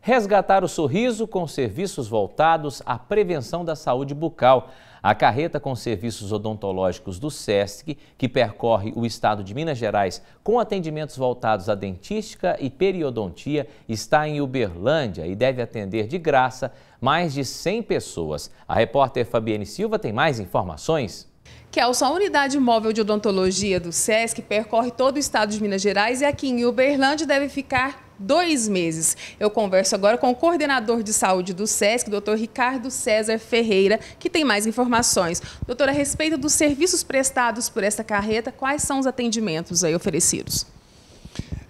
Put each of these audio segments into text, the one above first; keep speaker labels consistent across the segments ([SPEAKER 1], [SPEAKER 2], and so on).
[SPEAKER 1] resgatar o sorriso com serviços voltados à prevenção da saúde bucal. A carreta com serviços odontológicos do SESC, que percorre o estado de Minas Gerais com atendimentos voltados à dentística e periodontia, está em Uberlândia e deve atender de graça mais de 100 pessoas. A repórter Fabiane Silva tem mais informações.
[SPEAKER 2] Kelson, a unidade móvel de odontologia do SESC percorre todo o estado de Minas Gerais e aqui em Uberlândia deve ficar dois meses. Eu converso agora com o coordenador de saúde do SESC, doutor Ricardo César Ferreira, que tem mais informações. Doutor, a respeito dos serviços prestados por esta carreta, quais são os atendimentos aí oferecidos?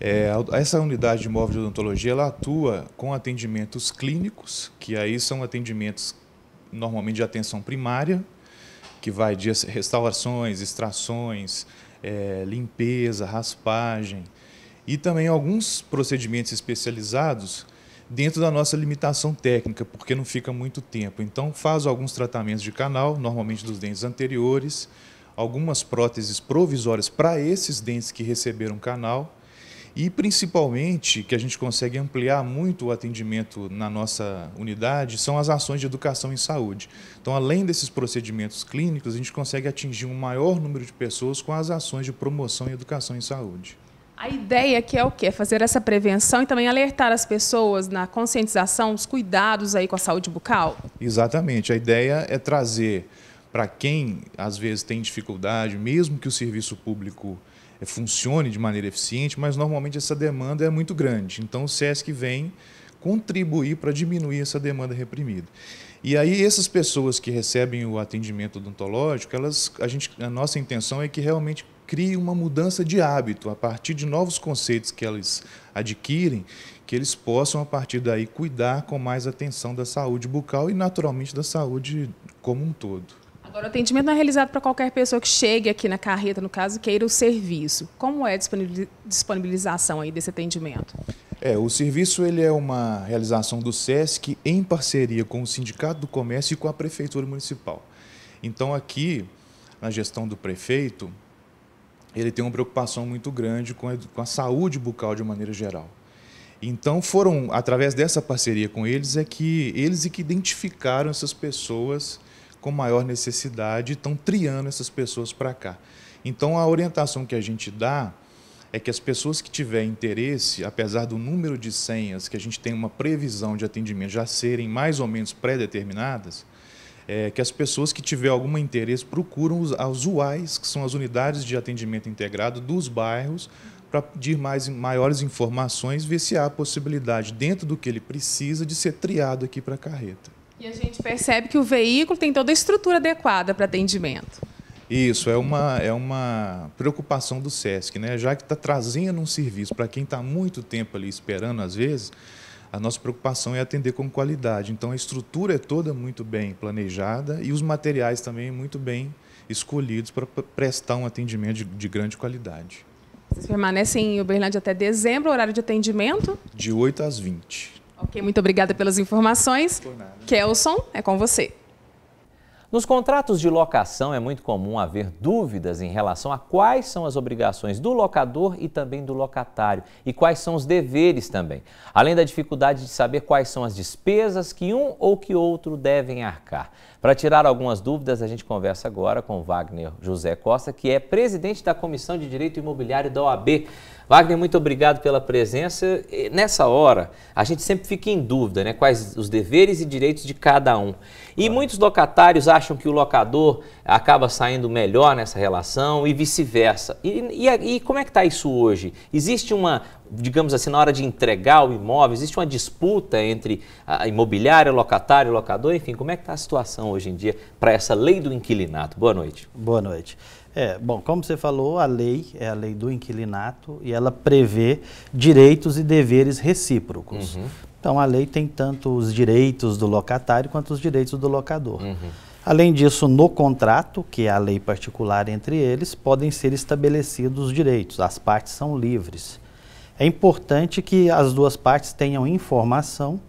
[SPEAKER 3] É, essa unidade de móvel de odontologia ela atua com atendimentos clínicos, que aí são atendimentos normalmente de atenção primária, que vai de restaurações, extrações, é, limpeza, raspagem, e também alguns procedimentos especializados dentro da nossa limitação técnica, porque não fica muito tempo. Então, faz alguns tratamentos de canal, normalmente dos dentes anteriores, algumas próteses provisórias para esses dentes que receberam canal e, principalmente, que a gente consegue ampliar muito o atendimento na nossa unidade, são as ações de educação em saúde. Então, além desses procedimentos clínicos, a gente consegue atingir um maior número de pessoas com as ações de promoção e educação em saúde.
[SPEAKER 2] A ideia que é o quê? É fazer essa prevenção e também alertar as pessoas na conscientização, os cuidados aí com a saúde bucal?
[SPEAKER 3] Exatamente. A ideia é trazer para quem às vezes tem dificuldade, mesmo que o serviço público eh, funcione de maneira eficiente, mas normalmente essa demanda é muito grande. Então o SESC vem contribuir para diminuir essa demanda reprimida. E aí essas pessoas que recebem o atendimento odontológico, elas, a, gente, a nossa intenção é que realmente crie uma mudança de hábito a partir de novos conceitos que eles adquirem, que eles possam a partir daí cuidar com mais atenção da saúde bucal e naturalmente da saúde como um todo.
[SPEAKER 2] Agora, o atendimento não é realizado para qualquer pessoa que chegue aqui na carreta, no caso, queira o serviço. Como é a disponibilização aí desse atendimento?
[SPEAKER 3] É, o serviço ele é uma realização do SESC em parceria com o Sindicato do Comércio e com a Prefeitura Municipal. Então, aqui, na gestão do prefeito, ele tem uma preocupação muito grande com a, com a saúde bucal de maneira geral. Então foram através dessa parceria com eles é que eles é que identificaram essas pessoas com maior necessidade e estão triando essas pessoas para cá. Então a orientação que a gente dá é que as pessoas que tiverem interesse, apesar do número de senhas que a gente tem uma previsão de atendimento já serem mais ou menos pré-determinadas, é, que as pessoas que tiver algum interesse procuram os, as UAIs, que são as unidades de atendimento integrado dos bairros, para pedir mais, maiores informações, ver se há a possibilidade, dentro do que ele precisa, de ser triado aqui para a carreta.
[SPEAKER 2] E a gente percebe que o veículo tem toda a estrutura adequada para atendimento.
[SPEAKER 3] Isso, é uma, é uma preocupação do SESC, né? já que está trazendo um serviço para quem está muito tempo ali esperando, às vezes, a nossa preocupação é atender com qualidade. Então a estrutura é toda muito bem planejada e os materiais também muito bem escolhidos para prestar um atendimento de, de grande qualidade.
[SPEAKER 2] Vocês permanecem em Uberlândia até dezembro, horário de atendimento?
[SPEAKER 3] De 8 às 20.
[SPEAKER 2] Ok, muito obrigada pelas informações. Por nada. Kelson, é com você.
[SPEAKER 1] Nos contratos de locação é muito comum haver dúvidas em relação a quais são as obrigações do locador e também do locatário e quais são os deveres também, além da dificuldade de saber quais são as despesas que um ou que outro devem arcar. Para tirar algumas dúvidas, a gente conversa agora com Wagner José Costa, que é presidente da Comissão de Direito Imobiliário da OAB. Wagner, muito obrigado pela presença. nessa hora, a gente sempre fica em dúvida, né? Quais os deveres e direitos de cada um. E claro. muitos locatários acham que o locador acaba saindo melhor nessa relação e vice-versa. E, e, e, como é que está isso hoje? Existe uma, digamos assim, na hora de entregar o imóvel, existe uma disputa entre a imobiliária, locatário, locador, enfim, como é que está a situação hoje em dia para essa lei do inquilinato? Boa noite.
[SPEAKER 4] Boa noite. É, bom, como você falou, a lei é a lei do inquilinato e ela prevê direitos e deveres recíprocos. Uhum. Então a lei tem tanto os direitos do locatário quanto os direitos do locador. Uhum. Além disso, no contrato, que é a lei particular entre eles, podem ser estabelecidos os direitos. As partes são livres. É importante que as duas partes tenham informação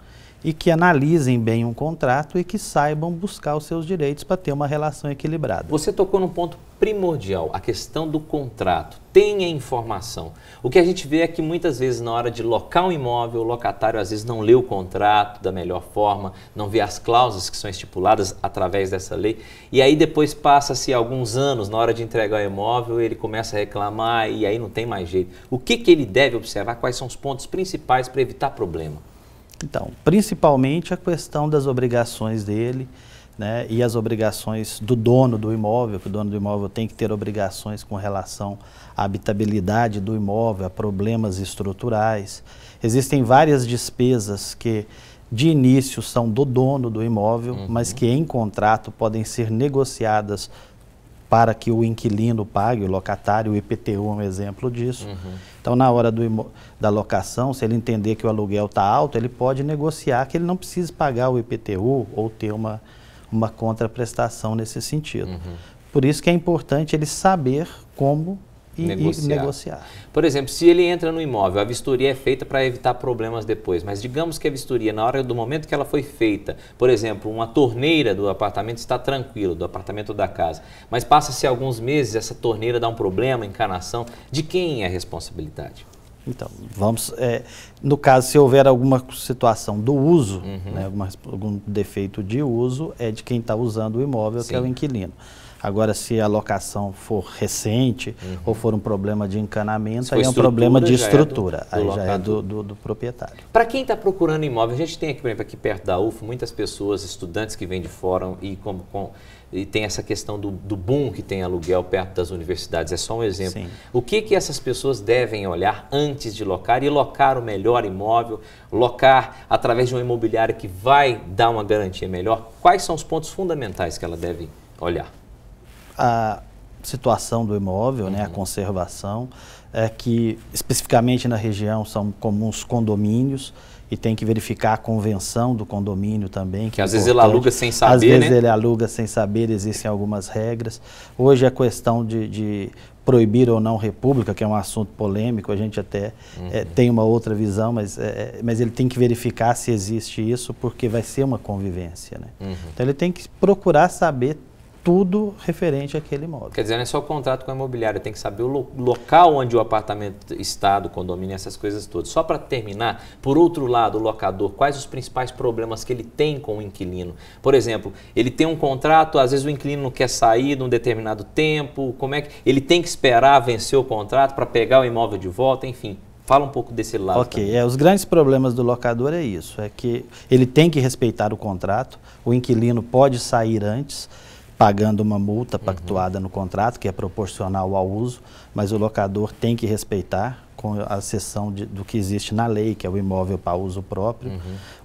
[SPEAKER 4] e que analisem bem um contrato e que saibam buscar os seus direitos para ter uma relação equilibrada.
[SPEAKER 1] Você tocou num ponto primordial, a questão do contrato. Tenha informação. O que a gente vê é que muitas vezes na hora de locar um imóvel, o locatário às vezes não lê o contrato da melhor forma, não vê as cláusulas que são estipuladas através dessa lei, e aí depois passa-se alguns anos na hora de entregar o imóvel, ele começa a reclamar e aí não tem mais jeito. O que, que ele deve observar? Quais são os pontos principais para evitar problema?
[SPEAKER 4] Então, principalmente a questão das obrigações dele né, e as obrigações do dono do imóvel, que o dono do imóvel tem que ter obrigações com relação à habitabilidade do imóvel, a problemas estruturais. Existem várias despesas que de início são do dono do imóvel, uhum. mas que em contrato podem ser negociadas para que o inquilino pague, o locatário, o IPTU é um exemplo disso. Uhum. Então, na hora do, da locação, se ele entender que o aluguel está alto, ele pode negociar que ele não precise pagar o IPTU ou ter uma, uma contraprestação nesse sentido. Uhum. Por isso que é importante ele saber como e negociar. e negociar.
[SPEAKER 1] Por exemplo, se ele entra no imóvel, a vistoria é feita para evitar problemas depois, mas digamos que a vistoria, na hora do momento que ela foi feita, por exemplo, uma torneira do apartamento está tranquila, do apartamento da casa, mas passa-se alguns meses, essa torneira dá um problema, encanação, de quem é a responsabilidade?
[SPEAKER 4] Então, vamos. É, no caso, se houver alguma situação do uso, uhum. né, alguma, algum defeito de uso, é de quem está usando o imóvel, Sim. que é o inquilino. Agora, se a locação for recente uhum. ou for um problema de encanamento, aí é um problema de estrutura, é do, do aí já é do, do, do proprietário.
[SPEAKER 1] Para quem está procurando imóvel, a gente tem aqui, por exemplo, aqui perto da UFO, muitas pessoas, estudantes que vêm de fora e como. Com, e tem essa questão do, do, boom que tem aluguel perto das universidades, é só um exemplo. Sim. O que, que essas pessoas devem olhar antes de locar e locar o melhor imóvel, locar através de uma imobiliária que vai dar uma garantia melhor? Quais são os pontos fundamentais que ela deve olhar?
[SPEAKER 4] A situação do imóvel, uhum. né, a uhum. conservação, é que especificamente na região são comuns condomínios, e tem que verificar a convenção do condomínio também. Que, que é às vezes ele aluga sem saber, Às vezes né? ele aluga sem saber, existem algumas regras. Hoje a é questão de, de, proibir ou não república, que é um assunto polêmico, a gente até é, uhum. é, tem uma outra visão, mas, é, mas ele tem que verificar se existe isso, porque vai ser uma convivência. Né? Uhum. Então ele tem que procurar saber tudo referente àquele imóvel.
[SPEAKER 1] Quer dizer, não é só o contrato com a imobiliária, tem que saber o lo local onde o apartamento está, do condomínio, essas coisas todas. Só para terminar, por outro lado, o locador, quais os principais problemas que ele tem com o inquilino? Por exemplo, ele tem um contrato, às vezes o inquilino não quer sair de um determinado tempo, como é que ele tem que esperar vencer o contrato para pegar o imóvel de volta, enfim. Fala um pouco desse lado.
[SPEAKER 4] Ok, é, os grandes problemas do locador é isso, é que ele tem que respeitar o contrato, o inquilino pode sair antes, pagando uma multa uhum. pactuada uhum. no contrato, que é proporcional ao uso, mas o locador tem que respeitar com a cessão de, do que existe na lei, que é o imóvel para uso próprio. Uhum.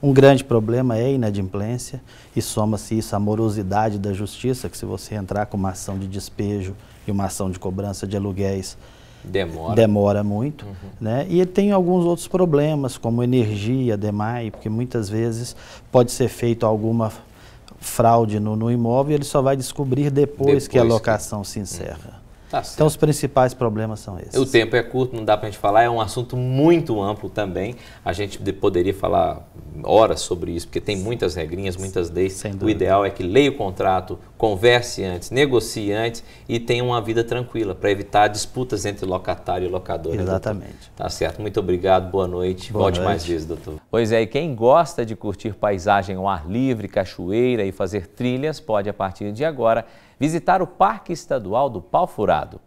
[SPEAKER 4] Um grande problema é a inadimplência e soma-se isso à morosidade da justiça, que se você entrar com uma ação de despejo e uma ação de cobrança de aluguéis, Demora. Demora muito. Uhum. Né? E tem alguns outros problemas, como energia, demais, porque muitas vezes pode ser feito alguma fraude no, no imóvel, ele só vai descobrir depois, depois que a locação que... se encerra. Tá então, os principais problemas são esses. O
[SPEAKER 1] tempo é curto, não dá para a gente falar, é um assunto muito amplo também. A gente poderia falar horas sobre isso, porque tem muitas regrinhas, muitas leis. O ideal é que leia o contrato, converse antes, negocie antes e tenha uma vida tranquila para evitar disputas entre locatário e locador. Exatamente. Né, tá certo. Muito obrigado, boa noite. Boa Volte noite. mais vezes, doutor. Pois é, e quem gosta de curtir paisagem ao ar livre, cachoeira e fazer trilhas, pode a partir de agora visitar o Parque Estadual do Pau Furado.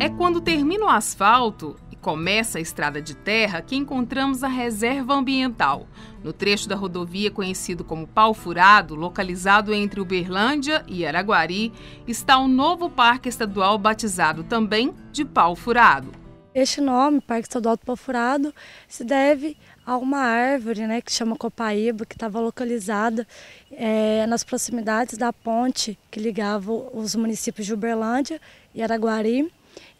[SPEAKER 2] É quando termina o asfalto e começa a estrada de terra que encontramos a reserva ambiental, no trecho da rodovia conhecido como Pau Furado, localizado entre Uberlândia e Araguari, está o novo parque estadual batizado também de Pau Furado.
[SPEAKER 5] Este nome, Parque Estadual do Pau Furado, se deve a uma árvore né, que chama Copaíba, que estava localizada é, nas proximidades da ponte que ligava os municípios de Uberlândia e Araguari.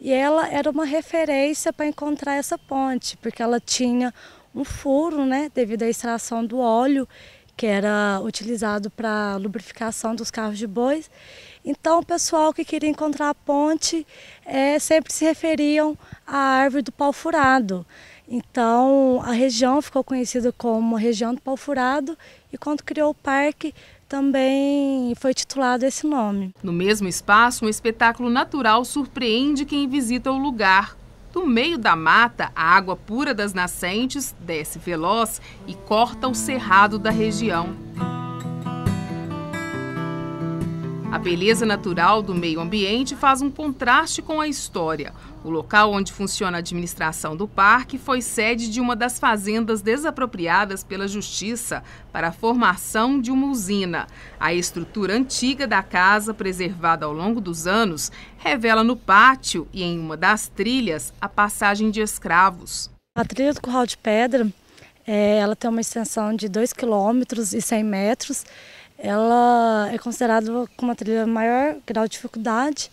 [SPEAKER 5] E ela era uma referência para encontrar essa ponte, porque ela tinha um furo né, devido à extração do óleo que era utilizado para lubrificação dos carros de bois. Então, o pessoal que queria encontrar a ponte é, sempre se referiam à árvore do pau furado. Então, a região ficou conhecida como região do pau furado e quando criou o parque também foi titulado esse nome. No mesmo espaço, um
[SPEAKER 2] espetáculo natural surpreende quem visita o lugar. Do meio da mata, a água pura das nascentes desce veloz e corta o cerrado da região. A beleza natural do meio ambiente faz um contraste com a história. O local onde funciona a administração do parque foi sede de uma das fazendas desapropriadas pela Justiça para a formação de uma usina. A estrutura antiga da casa, preservada ao longo dos anos, revela no pátio e em uma das trilhas a passagem de escravos.
[SPEAKER 5] A trilha do Curral de Pedra é, ela tem uma extensão de 2 km e 100 metros. Ela é considerada como uma trilha maior grau de dificuldade.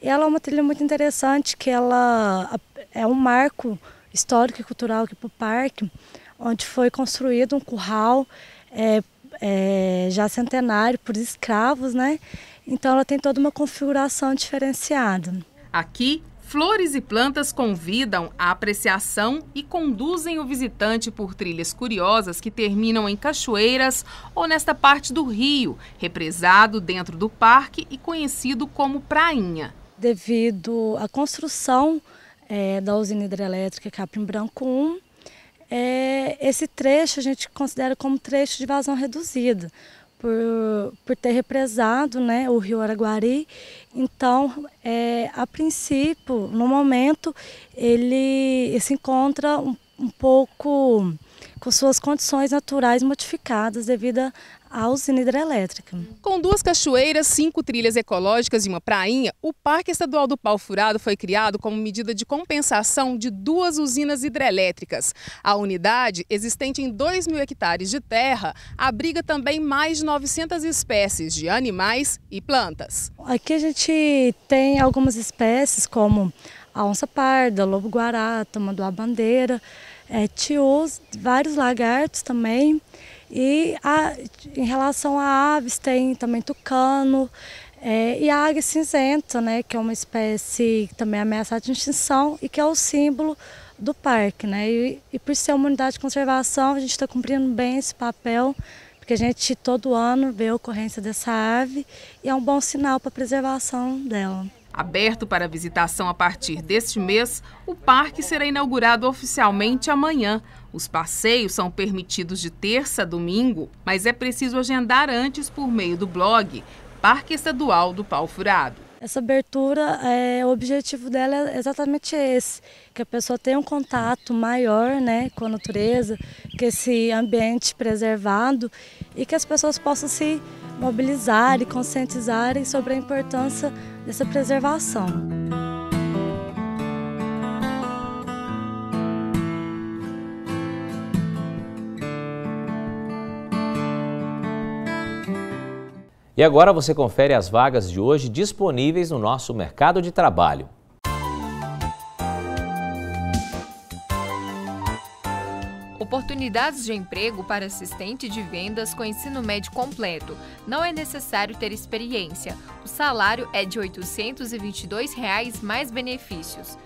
[SPEAKER 5] E ela é uma trilha muito interessante, que ela é um marco histórico e cultural aqui para o parque, onde foi construído um curral é, é, já centenário por escravos, né? Então ela tem toda uma configuração diferenciada.
[SPEAKER 2] Aqui, Flores e plantas convidam a apreciação e conduzem o visitante por trilhas curiosas que terminam em cachoeiras ou nesta parte do rio, represado dentro do parque e conhecido como
[SPEAKER 5] Prainha. Devido à construção é, da usina hidrelétrica Capim Branco 1, é, esse trecho a gente considera como trecho de vazão reduzida, por, por ter represado né, o rio Araguari. Então, é, a princípio, no momento, ele se encontra um, um pouco com suas condições naturais modificadas devido a usina hidrelétrica.
[SPEAKER 2] Com duas cachoeiras, cinco trilhas ecológicas e uma prainha, o Parque Estadual do Pau Furado foi criado como medida de compensação de duas usinas hidrelétricas. A unidade, existente em 2 mil hectares de terra, abriga também mais de 900 espécies de animais e plantas.
[SPEAKER 5] Aqui a gente tem algumas espécies como a onça parda, lobo-guará, tamanduá-bandeira, é, tios, vários lagartos também e a, em relação a aves, tem também tucano é, e a águia cinzenta, né, que é uma espécie também é ameaçada de extinção e que é o símbolo do parque. Né? E, e por ser uma unidade de conservação, a gente está cumprindo bem esse papel, porque a gente todo ano vê a ocorrência dessa ave e é um bom sinal para a preservação dela.
[SPEAKER 2] Aberto para visitação a partir deste mês, o parque será inaugurado oficialmente amanhã. Os passeios são permitidos de terça a domingo, mas é preciso agendar antes por meio do blog Parque Estadual do Pau Furado. Essa
[SPEAKER 5] abertura, é, o objetivo dela é exatamente esse, que a pessoa tenha um contato maior né, com a natureza, que esse ambiente preservado e que as pessoas possam se mobilizar e conscientizarem sobre a importância dessa preservação.
[SPEAKER 1] E agora você confere as vagas de hoje disponíveis no nosso mercado de trabalho.
[SPEAKER 6] oportunidades de emprego para assistente de vendas com ensino médio completo. Não é necessário ter experiência. O salário é de R$ 822 reais mais benefícios.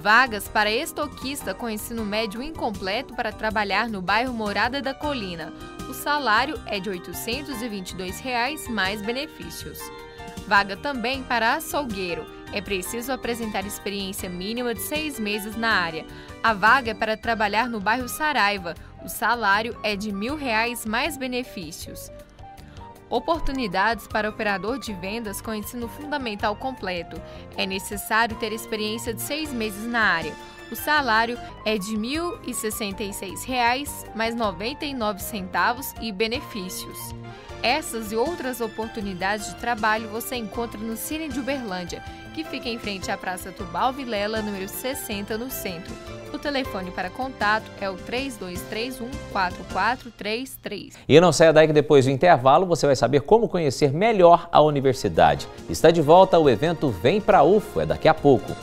[SPEAKER 6] Vagas para estoquista com ensino médio incompleto para trabalhar no bairro Morada da Colina. O salário é de R$ 822 reais mais benefícios. Vaga também para açougueiro. É preciso apresentar experiência mínima de seis meses na área. A vaga é para trabalhar no bairro Saraiva. O salário é de mil reais mais benefícios. Oportunidades para operador de vendas com ensino fundamental completo. É necessário ter experiência de seis meses na área. O salário é de R$ 1.066, mais 99 centavos e benefícios. Essas e outras oportunidades de trabalho você encontra no Cine de Uberlândia, que fica em frente à Praça Tubal Vilela, número 60, no centro o telefone para contato é o 3231-4433.
[SPEAKER 1] E não saia daí que depois do intervalo você vai saber como conhecer melhor a universidade. Está de volta o evento Vem Pra UFO, é daqui a pouco.